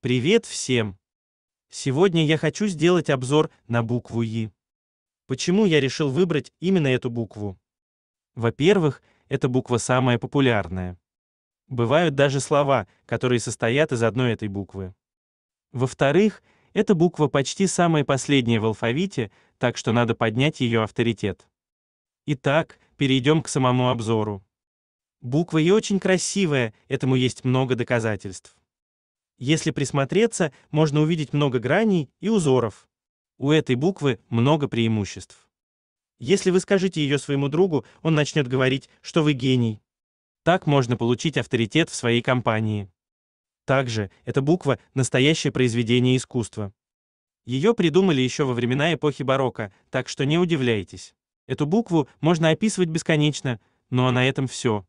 Привет всем! Сегодня я хочу сделать обзор на букву И. Почему я решил выбрать именно эту букву? Во-первых, эта буква самая популярная. Бывают даже слова, которые состоят из одной этой буквы. Во-вторых, эта буква почти самая последняя в алфавите, так что надо поднять ее авторитет. Итак, перейдем к самому обзору. Буква И очень красивая, этому есть много доказательств. Если присмотреться, можно увидеть много граней и узоров. У этой буквы много преимуществ. Если вы скажете ее своему другу, он начнет говорить, что вы гений. Так можно получить авторитет в своей компании. Также эта буква настоящее произведение искусства. Ее придумали еще во времена эпохи барокко, так что не удивляйтесь. Эту букву можно описывать бесконечно, но на этом все.